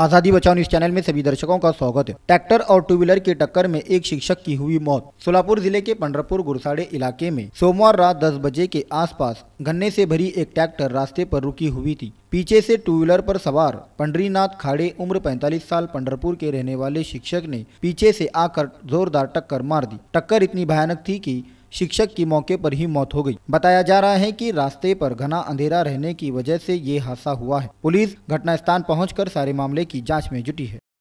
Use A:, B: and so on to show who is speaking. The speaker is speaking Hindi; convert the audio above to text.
A: आजादी बचाओ न्यूज चैनल में सभी दर्शकों का स्वागत है ट्रैक्टर और टू व्हीलर की टक्कर में एक शिक्षक की हुई मौत सोलापुर जिले के पंडरपुर गुरसाड़े इलाके में सोमवार रात 10 बजे के आसपास गन्ने से भरी एक ट्रैक्टर रास्ते पर रुकी हुई थी पीछे से टू व्हीलर पर सवार पंडरीनाथ खाड़े उम्र 45 साल पंडरपुर के रहने वाले शिक्षक ने पीछे से आकर जोरदार टक्कर मार दी टक्कर इतनी भयानक थी की शिक्षक की मौके पर ही मौत हो गई बताया जा रहा है कि रास्ते पर घना अंधेरा रहने की वजह से ये हादसा हुआ है पुलिस घटना स्थान पहुँच सारे मामले की जाँच में जुटी है